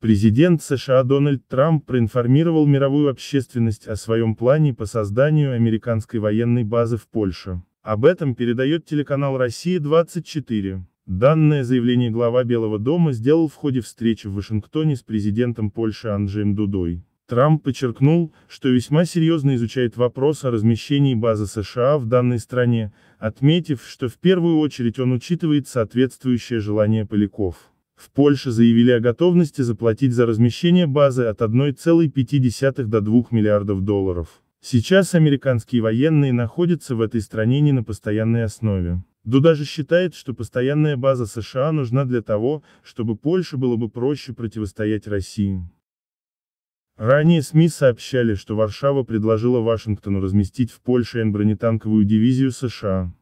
Президент США Дональд Трамп проинформировал мировую общественность о своем плане по созданию американской военной базы в Польше. Об этом передает телеканал «Россия-24». Данное заявление глава Белого дома сделал в ходе встречи в Вашингтоне с президентом Польши Анджеем Дудой. Трамп подчеркнул, что весьма серьезно изучает вопрос о размещении базы США в данной стране, отметив, что в первую очередь он учитывает соответствующее желание поляков. В Польше заявили о готовности заплатить за размещение базы от 1,5 до 2 миллиардов долларов. Сейчас американские военные находятся в этой стране не на постоянной основе. Дуда же считает, что постоянная база США нужна для того, чтобы Польше было бы проще противостоять России. Ранее СМИ сообщали, что Варшава предложила Вашингтону разместить в Польше бронетанковую дивизию США.